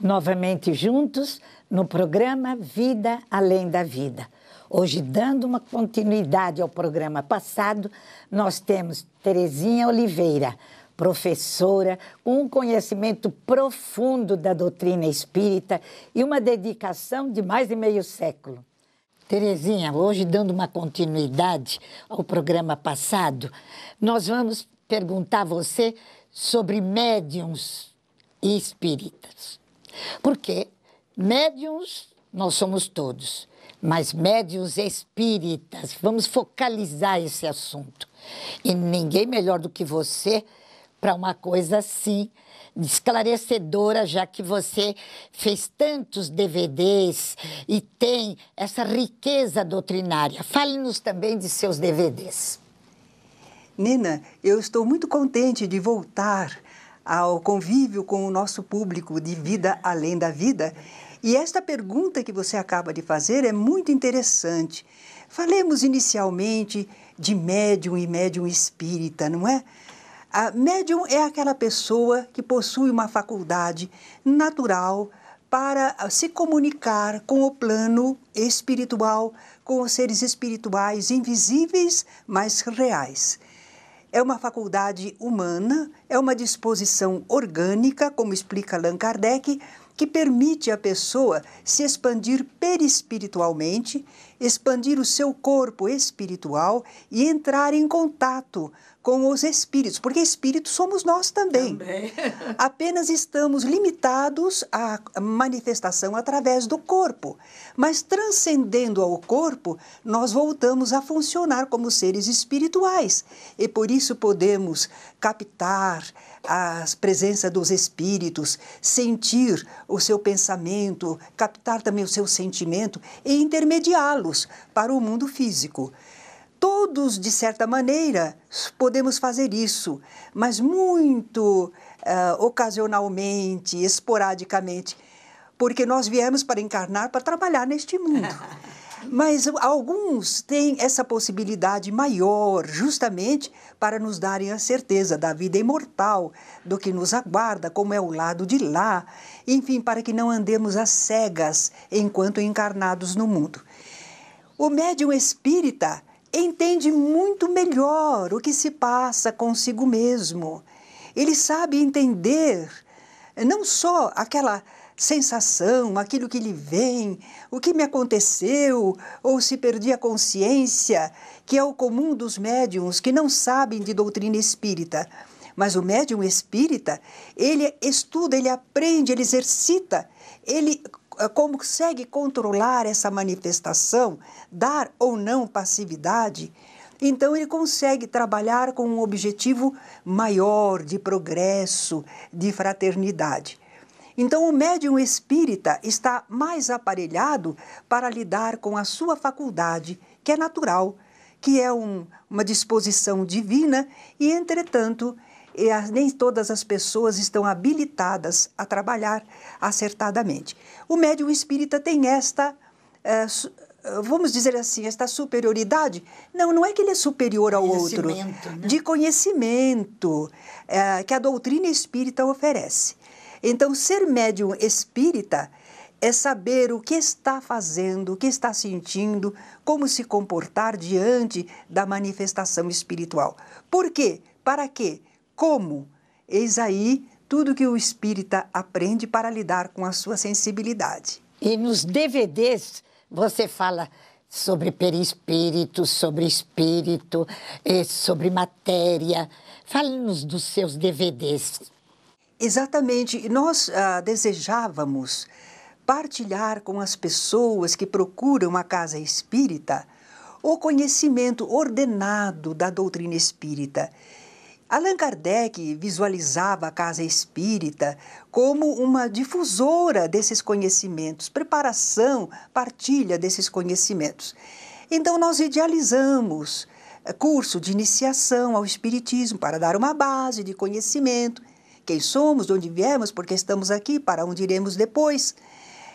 novamente juntos no programa Vida Além da Vida. Hoje, dando uma continuidade ao programa passado, nós temos Terezinha Oliveira, professora com um conhecimento profundo da doutrina espírita e uma dedicação de mais de meio século. Terezinha, hoje, dando uma continuidade ao programa passado, nós vamos perguntar a você sobre médiums e espíritas. Porque médiums nós somos todos, mas médiums espíritas, vamos focalizar esse assunto. E ninguém melhor do que você para uma coisa assim esclarecedora, já que você fez tantos DVDs e tem essa riqueza doutrinária. Fale-nos também de seus DVDs. Nina, eu estou muito contente de voltar ao convívio com o nosso público de vida além da vida. E esta pergunta que você acaba de fazer é muito interessante. Falemos inicialmente de médium e médium espírita, não é? A médium é aquela pessoa que possui uma faculdade natural para ah, se comunicar com o plano espiritual, com os seres espirituais invisíveis, mas reais. É uma faculdade humana, é uma disposição orgânica, como explica Allan Kardec, que permite à pessoa se expandir perispiritualmente, expandir o seu corpo espiritual e entrar em contato com os espíritos, porque espíritos somos nós também. também. Apenas estamos limitados à manifestação através do corpo, mas transcendendo ao corpo, nós voltamos a funcionar como seres espirituais e por isso podemos captar a presença dos espíritos, sentir o seu pensamento, captar também o seu sentimento e intermediá-los para o mundo físico. Todos, de certa maneira, podemos fazer isso, mas muito uh, ocasionalmente, esporadicamente, porque nós viemos para encarnar para trabalhar neste mundo. Mas alguns têm essa possibilidade maior, justamente para nos darem a certeza da vida imortal, do que nos aguarda, como é o lado de lá, enfim, para que não andemos às cegas enquanto encarnados no mundo. O médium espírita entende muito melhor o que se passa consigo mesmo. Ele sabe entender eh, não só aquela sensação, aquilo que lhe vem, o que me aconteceu, ou se perdi a consciência, que é o comum dos médiums que não sabem de doutrina espírita. Mas o médium espírita, ele estuda, ele aprende, ele exercita, ele eh, consegue controlar essa manifestação, dar ou não passividade, então ele consegue trabalhar com um objetivo maior de progresso, de fraternidade. Então, o médium espírita está mais aparelhado para lidar com a sua faculdade, que é natural, que é um, uma disposição divina, e, entretanto, e nem todas as pessoas estão habilitadas a trabalhar acertadamente. O médium espírita tem esta, é, vamos dizer assim, esta superioridade. Não, não é que ele é superior ao outro, né? de conhecimento é, que a doutrina espírita oferece. Então, ser médium espírita é saber o que está fazendo, o que está sentindo, como se comportar diante da manifestação espiritual. Por quê? Para quê? Como? Eis aí tudo que o espírita aprende para lidar com a sua sensibilidade. E nos DVDs você fala sobre perispírito, sobre espírito, eh, sobre matéria. Fale-nos dos seus DVDs. Exatamente. Nós ah, desejávamos partilhar com as pessoas que procuram a casa espírita o conhecimento ordenado da doutrina espírita Allan Kardec visualizava a casa espírita como uma difusora desses conhecimentos, preparação, partilha desses conhecimentos. Então, nós idealizamos eh, curso de iniciação ao espiritismo para dar uma base de conhecimento, quem somos, de onde viemos, porque estamos aqui, para onde iremos depois.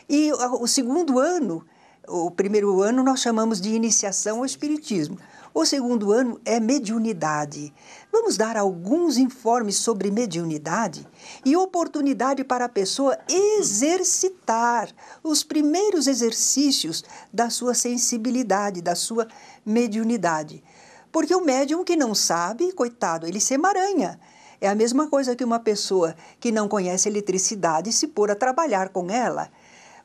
E ah, o segundo ano, o primeiro ano nós chamamos de iniciação ao espiritismo. O segundo ano é mediunidade. Vamos dar alguns informes sobre mediunidade e oportunidade para a pessoa exercitar os primeiros exercícios da sua sensibilidade, da sua mediunidade. Porque o médium que não sabe, coitado, ele se emaranha. É a mesma coisa que uma pessoa que não conhece eletricidade se pôr a trabalhar com ela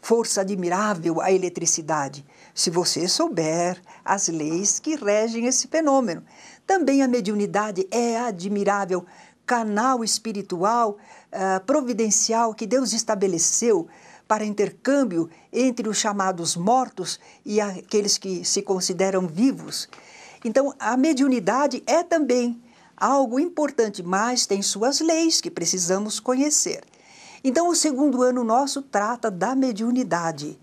força admirável a eletricidade, se você souber as leis que regem esse fenômeno. Também a mediunidade é admirável, canal espiritual uh, providencial que Deus estabeleceu para intercâmbio entre os chamados mortos e aqueles que se consideram vivos. Então, a mediunidade é também algo importante, mas tem suas leis que precisamos conhecer. Então, o segundo ano nosso trata da mediunidade.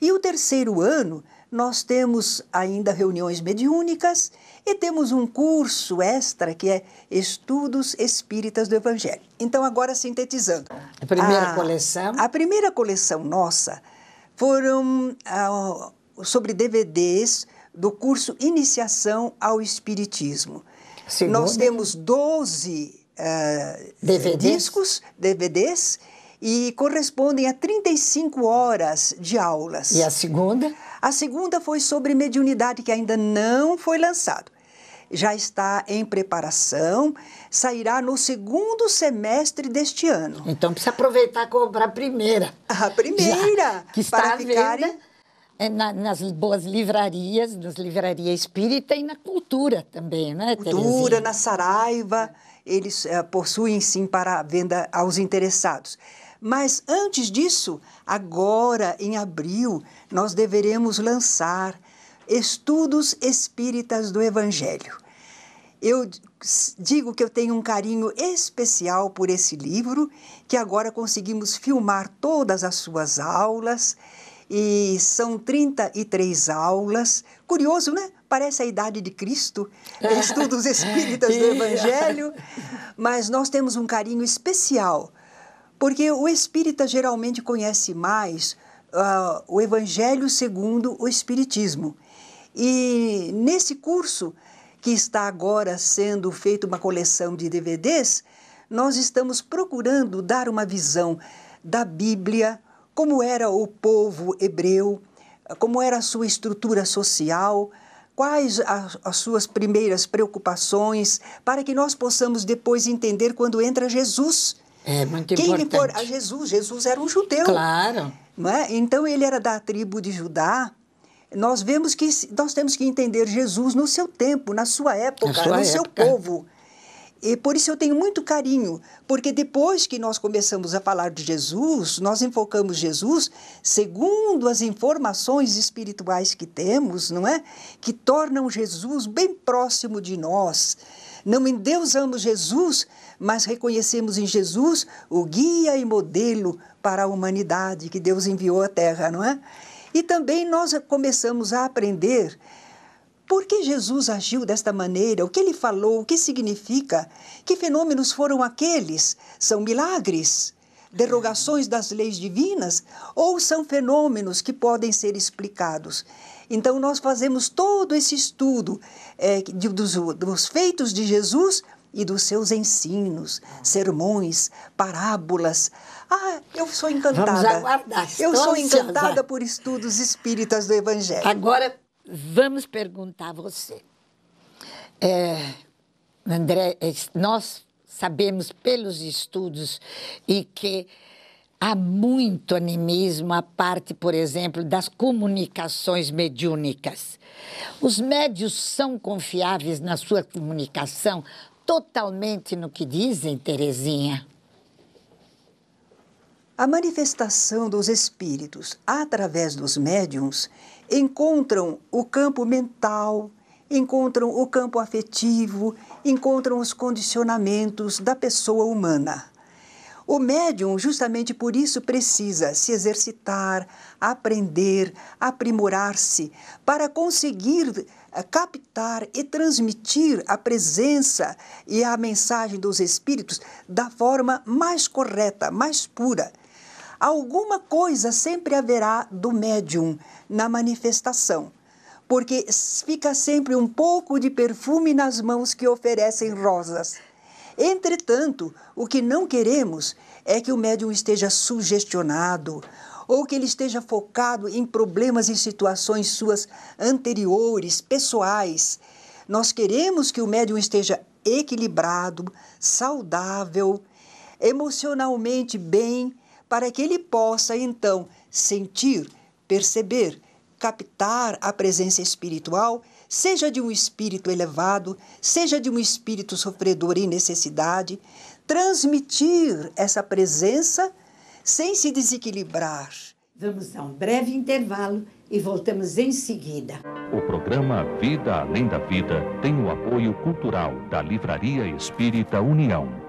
E o terceiro ano, nós temos ainda reuniões mediúnicas e temos um curso extra que é Estudos Espíritas do Evangelho. Então, agora sintetizando. A primeira a, coleção? A primeira coleção nossa foram ah, sobre DVDs do curso Iniciação ao Espiritismo. Segunda? Nós temos 12 eh, DVDs? discos, DVDs, e correspondem a 35 horas de aulas. E a segunda? A segunda foi sobre mediunidade, que ainda não foi lançado. Já está em preparação, sairá no segundo semestre deste ano. Então precisa aproveitar e comprar a primeira. A primeira! Já, que está para ficarem... venda é na, nas boas livrarias, nas livrarias espírita e na cultura também, né, Cultura, Terezinha? na Saraiva. É eles uh, possuem sim para venda aos interessados. Mas antes disso, agora em abril, nós deveremos lançar Estudos Espíritas do Evangelho. Eu digo que eu tenho um carinho especial por esse livro, que agora conseguimos filmar todas as suas aulas, e são 33 aulas. Curioso, né? parece a idade de Cristo, é. estudos espíritas do Evangelho, mas nós temos um carinho especial, porque o espírita geralmente conhece mais uh, o Evangelho segundo o Espiritismo. E nesse curso, que está agora sendo feito uma coleção de DVDs, nós estamos procurando dar uma visão da Bíblia, como era o povo hebreu, como era a sua estrutura social, quais as, as suas primeiras preocupações, para que nós possamos depois entender quando entra Jesus. É muito Quem importante. For ah, a Jesus, Jesus era um judeu. Claro. É? Então ele era da tribo de Judá. Nós vemos que nós temos que entender Jesus no seu tempo, na sua época, na sua no época. seu povo. E por isso eu tenho muito carinho, porque depois que nós começamos a falar de Jesus, nós enfocamos Jesus segundo as informações espirituais que temos, não é? Que tornam Jesus bem próximo de nós. Não endeusamos Jesus, mas reconhecemos em Jesus o guia e modelo para a humanidade que Deus enviou à Terra, não é? E também nós começamos a aprender por que Jesus agiu desta maneira? O que ele falou? O que significa? Que fenômenos foram aqueles? São milagres? Derrogações das leis divinas? Ou são fenômenos que podem ser explicados? Então, nós fazemos todo esse estudo é, de, dos, dos feitos de Jesus e dos seus ensinos, sermões, parábolas. Ah, eu sou encantada. Vamos aguardar. Eu sou encantada por estudos espíritas do Evangelho. Agora Vamos perguntar a você. É, André, é, nós sabemos pelos estudos e que há muito animismo a parte, por exemplo, das comunicações mediúnicas. Os médios são confiáveis na sua comunicação totalmente no que dizem, Terezinha? A manifestação dos espíritos através dos médiums encontram o campo mental, encontram o campo afetivo, encontram os condicionamentos da pessoa humana. O médium, justamente por isso, precisa se exercitar, aprender, aprimorar-se, para conseguir eh, captar e transmitir a presença e a mensagem dos espíritos da forma mais correta, mais pura, alguma coisa sempre haverá do médium na manifestação, porque fica sempre um pouco de perfume nas mãos que oferecem rosas. Entretanto, o que não queremos é que o médium esteja sugestionado ou que ele esteja focado em problemas e situações suas anteriores, pessoais. Nós queremos que o médium esteja equilibrado, saudável, emocionalmente bem para que ele possa então sentir, perceber, captar a presença espiritual, seja de um espírito elevado, seja de um espírito sofredor em necessidade, transmitir essa presença sem se desequilibrar. Vamos a um breve intervalo e voltamos em seguida. O programa Vida Além da Vida tem o apoio cultural da Livraria Espírita União.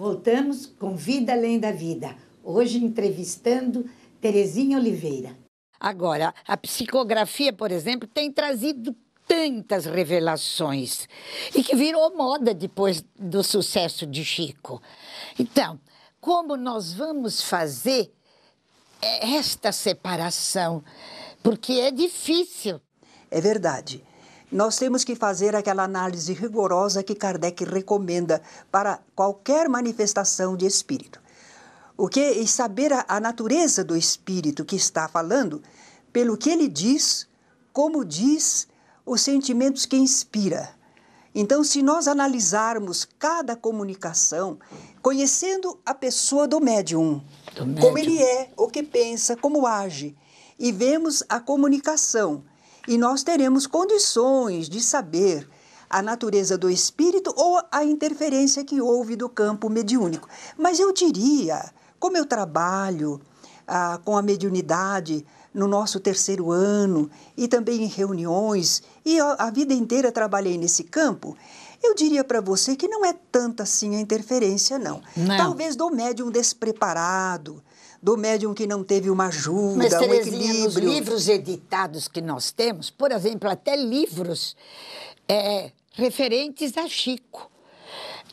Voltamos com Vida Além da Vida, hoje entrevistando Terezinha Oliveira. Agora, a psicografia, por exemplo, tem trazido tantas revelações e que virou moda depois do sucesso de Chico. Então, como nós vamos fazer é, esta separação? Porque é difícil. É verdade nós temos que fazer aquela análise rigorosa que Kardec recomenda para qualquer manifestação de espírito. O que e saber a, a natureza do espírito que está falando, pelo que ele diz, como diz, os sentimentos que inspira. Então, se nós analisarmos cada comunicação, conhecendo a pessoa do médium, do médium, como ele é, o que pensa, como age, e vemos a comunicação e nós teremos condições de saber a natureza do espírito ou a interferência que houve do campo mediúnico. Mas eu diria, como eu trabalho ah, com a mediunidade no nosso terceiro ano e também em reuniões, e a vida inteira trabalhei nesse campo, eu diria para você que não é tanta assim a interferência, não. não. Talvez do médium despreparado, do médium que não teve uma ajuda, Mas, um equilíbrio. Nos livros editados que nós temos, por exemplo, até livros é, referentes a Chico.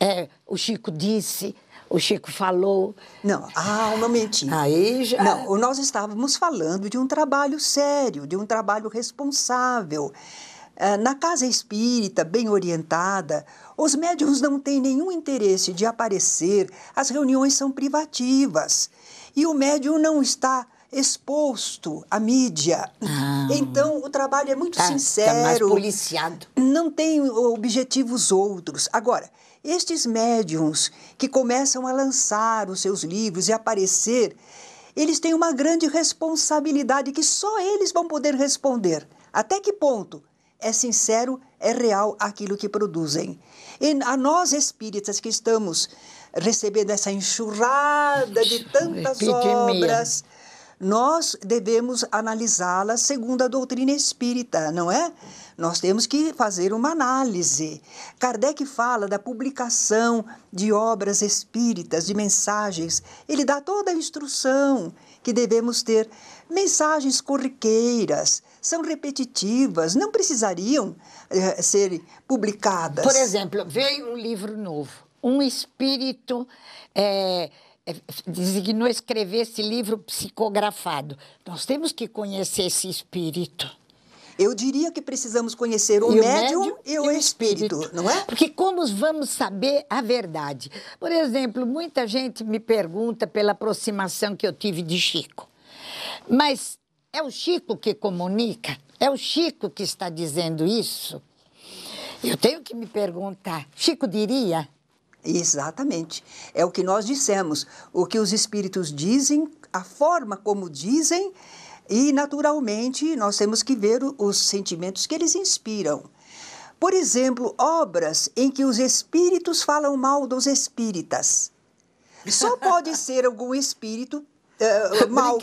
É, o Chico disse, o Chico falou. Não, ah, um momentinho. Aí já... Não, nós estávamos falando de um trabalho sério, de um trabalho responsável. É, na casa espírita, bem orientada, os médiums não têm nenhum interesse de aparecer, as reuniões são privativas. E o médium não está exposto à mídia. Ah, então, o trabalho é muito tá, sincero. Tá mais policiado. Não tem objetivos outros. Agora, estes médiums que começam a lançar os seus livros e aparecer, eles têm uma grande responsabilidade que só eles vão poder responder. Até que ponto é sincero, é real aquilo que produzem? E a nós espíritas que estamos receber dessa enxurrada de tantas Epidemia. obras, nós devemos analisá-las segundo a doutrina espírita, não é? Nós temos que fazer uma análise. Kardec fala da publicação de obras espíritas, de mensagens. Ele dá toda a instrução que devemos ter. Mensagens corriqueiras, são repetitivas, não precisariam eh, ser publicadas. Por exemplo, veio um livro novo um espírito é, é, designou escrever esse livro psicografado. Nós temos que conhecer esse espírito. Eu diria que precisamos conhecer o, e médium, médium, e o espírito, espírito, não é? Porque como vamos saber a verdade? Por exemplo, muita gente me pergunta pela aproximação que eu tive de Chico. Mas é o Chico que comunica? É o Chico que está dizendo isso? Eu tenho que me perguntar: Chico diria? Exatamente. É o que nós dissemos. O que os espíritos dizem, a forma como dizem, e naturalmente nós temos que ver os sentimentos que eles inspiram. Por exemplo, obras em que os espíritos falam mal dos espíritas. Só pode ser algum espírito uh, mal.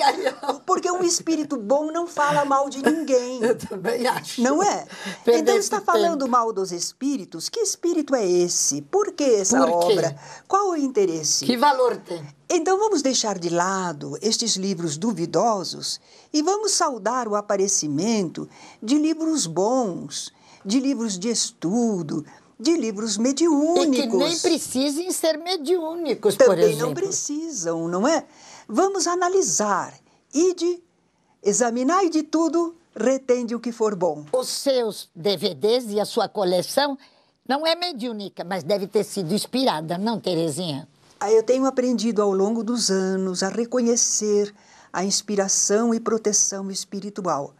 Porque um espírito bom não fala mal de ninguém. Eu também acho. Não é? Perdeu então está falando tempo. mal dos espíritos. Que espírito é esse? Por que essa Por obra? Qual o interesse? Que valor tem? Então vamos deixar de lado estes livros duvidosos e vamos saudar o aparecimento de livros bons, de livros de estudo, de livros mediúnicos. E que nem precisem ser mediúnicos, Também por exemplo. Também não precisam, não é? Vamos analisar. Ide, examinai de tudo, retende o que for bom. Os seus DVDs e a sua coleção não é mediúnica, mas deve ter sido inspirada, não, Terezinha? Ah, eu tenho aprendido ao longo dos anos a reconhecer a inspiração e proteção espiritual,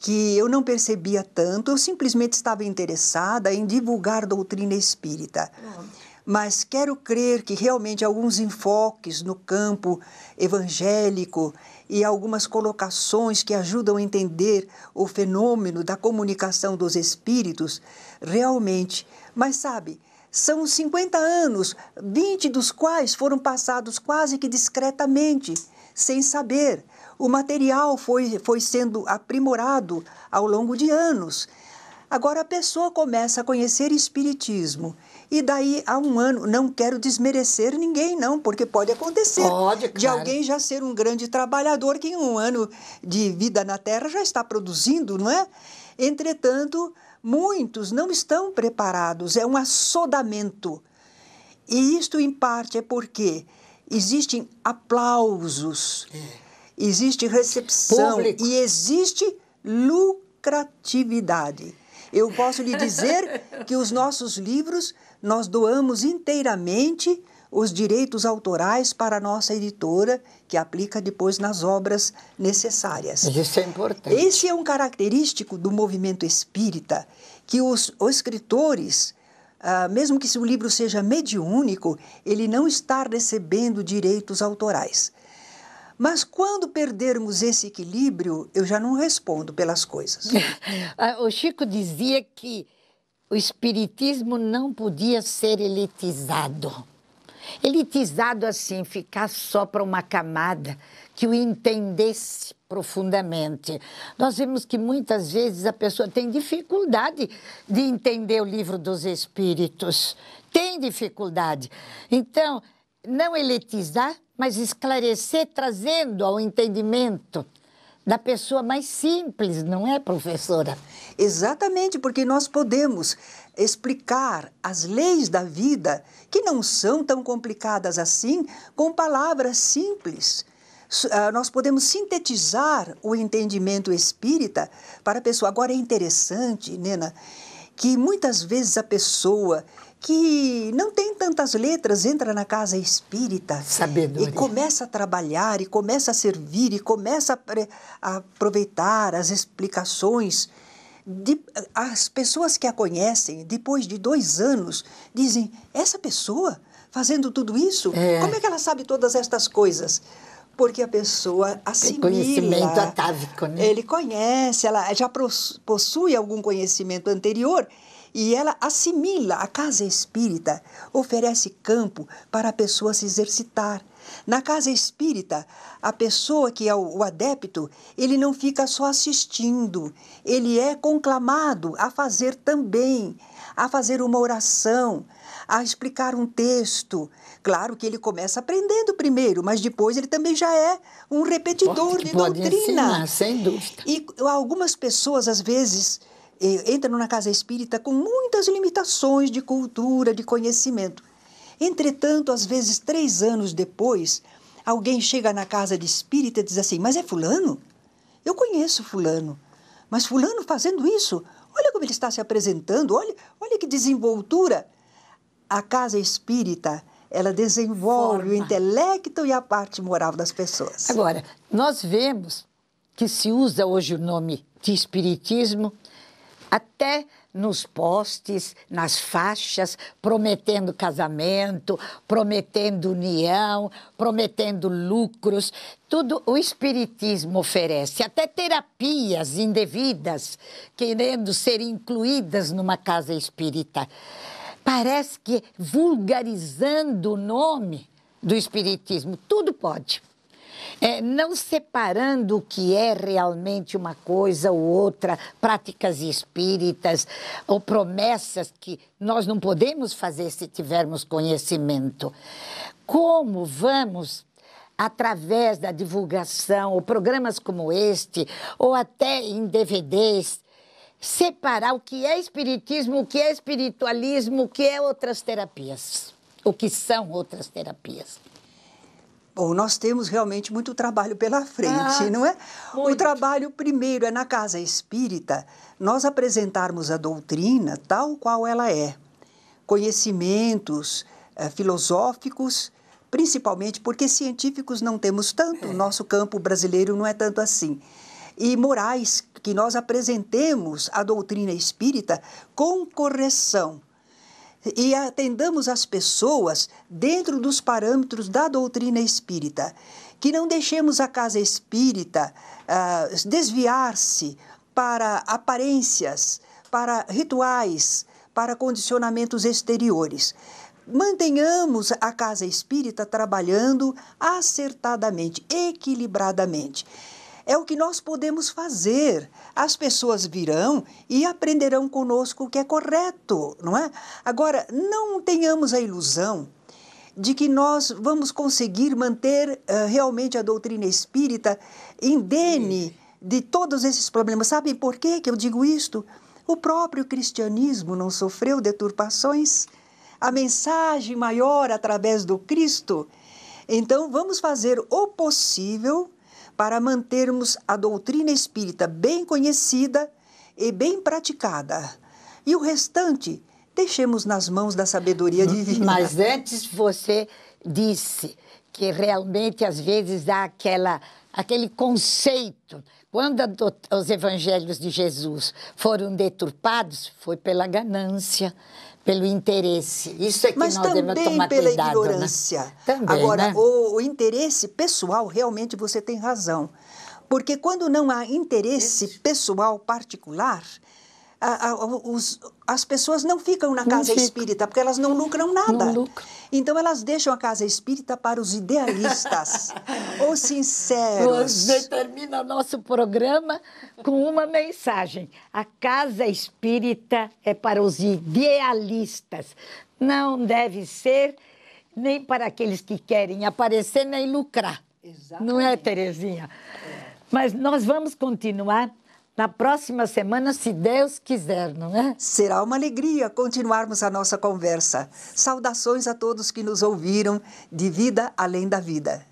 que eu não percebia tanto, eu simplesmente estava interessada em divulgar doutrina espírita. Hum mas quero crer que realmente alguns enfoques no campo evangélico e algumas colocações que ajudam a entender o fenômeno da comunicação dos espíritos, realmente. Mas sabe, são 50 anos, 20 dos quais foram passados quase que discretamente, sem saber. O material foi, foi sendo aprimorado ao longo de anos. Agora a pessoa começa a conhecer Espiritismo e daí há um ano, não quero desmerecer ninguém, não, porque pode acontecer. Pode, claro. De alguém já ser um grande trabalhador que em um ano de vida na Terra já está produzindo, não é? Entretanto, muitos não estão preparados, é um assodamento. E isto, em parte, é porque existem aplausos, é. existe recepção Público. e existe lucratividade. Eu posso lhe dizer que os nossos livros nós doamos inteiramente os direitos autorais para a nossa editora, que aplica depois nas obras necessárias. Isso é importante. Esse é um característico do movimento espírita, que os, os escritores, ah, mesmo que o livro seja mediúnico, ele não está recebendo direitos autorais. Mas quando perdermos esse equilíbrio, eu já não respondo pelas coisas. Ah, o Chico dizia que o espiritismo não podia ser elitizado. Elitizado assim, ficar só para uma camada que o entendesse profundamente. Nós vemos que muitas vezes a pessoa tem dificuldade de entender o livro dos espíritos. Tem dificuldade. Então, não elitizar, mas esclarecer, trazendo ao entendimento da pessoa mais simples, não é, professora? Exatamente, porque nós podemos explicar as leis da vida, que não são tão complicadas assim, com palavras simples. Ah, nós podemos sintetizar o entendimento espírita para a pessoa. Agora é interessante, Nena, que muitas vezes a pessoa que não tem tantas letras entra na casa espírita Sabedoria. e né? começa a trabalhar e começa a servir e começa a, aproveitar as explicações de, as pessoas que a conhecem depois de dois anos dizem essa pessoa fazendo tudo isso é. como é que ela sabe todas estas coisas porque a pessoa assimila. Conhecimento atávico, né? Ele conhece, ela já possui algum conhecimento anterior e ela assimila. A casa espírita oferece campo para a pessoa se exercitar, na casa espírita, a pessoa que é o, adepto, ele não fica só assistindo, ele é conclamado a fazer também, a fazer uma oração, a explicar um texto. Claro que ele começa aprendendo primeiro, mas depois ele também já é um repetidor pode, de pode doutrina. Ensinar, sem dúvida. E algumas pessoas, às vezes, eh, entram na casa espírita com muitas limitações de cultura, de conhecimento. Entretanto, às vezes três anos depois, alguém chega na casa de espírita e diz assim: Mas é Fulano? Eu conheço Fulano, mas Fulano fazendo isso, olha como ele está se apresentando, olha, olha que desenvoltura. A casa espírita ela desenvolve Forma. o intelecto e a parte moral das pessoas. Agora, nós vemos que se usa hoje o nome de espiritismo até nos postes, nas faixas, prometendo casamento, prometendo união, prometendo lucros. Tudo o Espiritismo oferece, até terapias indevidas, querendo ser incluídas numa casa espírita. Parece que vulgarizando o nome do Espiritismo, tudo pode é, não separando o que é realmente uma coisa ou outra, práticas espíritas ou promessas que nós não podemos fazer se tivermos conhecimento. Como vamos através da divulgação, ou programas como este, ou até em DVDs, separar o que é espiritismo, o que é espiritualismo, o que é outras terapias, o que são outras terapias. Bom, nós temos realmente muito trabalho pela frente, ah, não é? Muito. O trabalho primeiro é na casa espírita nós apresentarmos a doutrina tal qual ela é. Conhecimentos eh, filosóficos, principalmente porque científicos não temos tanto, é. nosso campo brasileiro não é tanto assim. E morais, que nós apresentemos a doutrina espírita com correção e atendamos as pessoas dentro dos parâmetros da doutrina espírita. Que não deixemos a casa espírita uh, desviar-se para aparências, para rituais, para condicionamentos exteriores. Mantenhamos a casa espírita trabalhando acertadamente, equilibradamente. É o que nós podemos fazer. As pessoas virão e aprenderão conosco o que é correto, não é? Agora, não tenhamos a ilusão de que nós vamos conseguir manter uh, realmente a doutrina espírita indene de todos esses problemas. Sabem por que eu digo isto? O próprio cristianismo não sofreu deturpações. A mensagem maior através do Cristo. Então, vamos fazer o possível para mantermos a doutrina espírita bem conhecida e bem praticada. E o restante deixemos nas mãos da sabedoria uhum. divina. Mas antes você disse que realmente às vezes há aquela, aquele conceito. Quando os evangelhos de Jesus foram deturpados, foi pela ganância pelo interesse. Isso é que Mas nós devemos tomar pela cuidado, né? ignorância. Né? Também, Agora, né? o, o interesse pessoal, realmente você tem razão. Porque quando não há interesse pessoal particular, a, a, os, as pessoas não ficam na casa espírita, porque elas não lucram nada. Não lucram. Então elas deixam a casa espírita para os idealistas, ou sinceros. Você termina nosso programa com uma mensagem. A casa espírita é para os idealistas. Não deve ser nem para aqueles que querem aparecer nem lucrar. Exatamente. Não é, Terezinha? É. Mas nós vamos continuar na próxima semana, se Deus quiser, não é? Será uma alegria continuarmos a nossa conversa. Saudações a todos que nos ouviram de Vida Além da Vida.